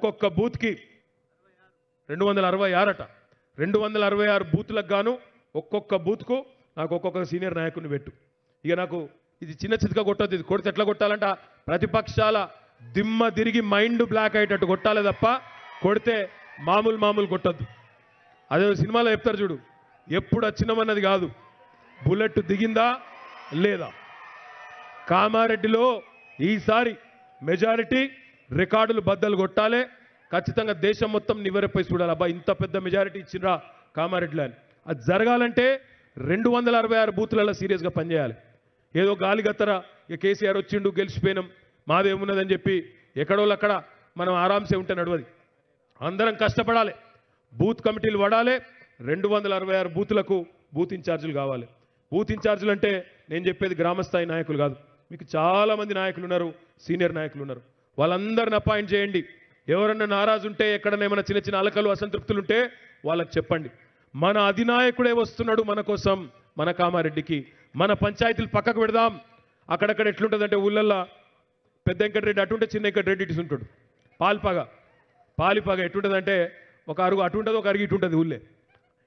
ఒక్కొక్క బూత్కి రెండు వందల అరవై ఆరట రెండు వందల అరవై ఆరు బూత్లకు గాను ఒక్కొక్క బూత్కు నాకు ఒక్కొక్క సీనియర్ నాయకుడిని పెట్టు ఇక నాకు ఇది చిన్న చితక కొట్టద్దు ఇది కొడితే ఎట్లా కొట్టాలంట ప్రతిపక్షాల దిమ్మ తిరిగి మైండ్ బ్లాక్ అయ్యేటట్టు కొట్టాలి తప్ప కొడితే మామూలు మామూలు కొట్టద్దు అదే సినిమాలో చెప్తారు చూడు ఎప్పుడు వచ్చినామన్నది కాదు బుల్లెట్ దిగిందా లేదా కామారెడ్డిలో ఈసారి మెజారిటీ రికార్డులు బద్దలు కొట్టాలి ఖచ్చితంగా దేశం మొత్తం నివరపై చూడాలి అబ్బా ఇంత పెద్ద మెజారిటీ ఇచ్చినరా కామారెడ్డిలో అని అది జరగాలంటే రెండు వందల అరవై ఆరు బూత్లలో సీరియస్గా పనిచేయాలి ఏదో గాలి గత్తర ఇక కేసీఆర్ వచ్చిండు గెలిచిపోయినాం మాదేమున్నదని చెప్పి ఎక్కడోళ్ళక్కడ మనం ఆరాంసే ఉంటే నడవది అందరం కష్టపడాలి బూత్ కమిటీలు పడాలి రెండు వందల అరవై ఆరు బూతులకు బూత్ ఇన్ఛార్జీలు కావాలి బూత్ ఇన్ఛార్జీలు అంటే నేను చెప్పేది గ్రామస్థాయి నాయకులు కాదు మీకు చాలామంది నాయకులు ఉన్నారు సీనియర్ నాయకులు ఉన్నారు వాళ్ళందరిని అపాయింట్ చేయండి ఎవరన్నా నారాజు ఉంటే ఎక్కడన్నా ఏమైనా చిన్న చిన్న అలకలు అసంతృప్తులు ఉంటే వాళ్ళకి చెప్పండి మన అధినాయకుడే వస్తున్నాడు మన కోసం మన కామారెడ్డికి మన పంచాయతీలు పక్కకు పెడదాం అక్కడక్కడ ఎట్లుంటుందంటే ఊళ్ళల్లో పెద్ద వెంకటరెడ్డి అటుంటే చిన్న వెంకటరెడ్డి ఇటు ఉంటాడు పాలిపాగ పాలిపాగ ఎట్టుంటుందంటే ఒక అరుగు అటు ఉంటుంది ఒక అరుగు ఇటు ఉంటుంది ఊళ్ళే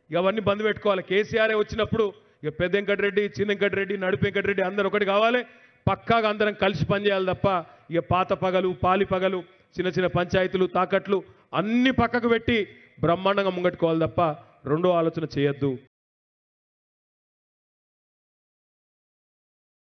ఇక అవన్నీ బంద్ పెట్టుకోవాలి కేసీఆరే వచ్చినప్పుడు ఇక పెద్ద వెంకటరెడ్డి చిన్న వెంకటరెడ్డి నడుపు వెంకటరెడ్డి అందరు ఒకటి కావాలి పక్కాగా అందరం కలిసి పనిచేయాలి తప్ప ఇక పాత పగలు పాలి పగలు చిన్న చిన్న పంచాయతీలు తాకట్లు అన్ని పక్కకు పెట్టి బ్రహ్మాండంగా ముంగట్టుకోవాలి తప్ప రెండో ఆలోచన చేయొద్దు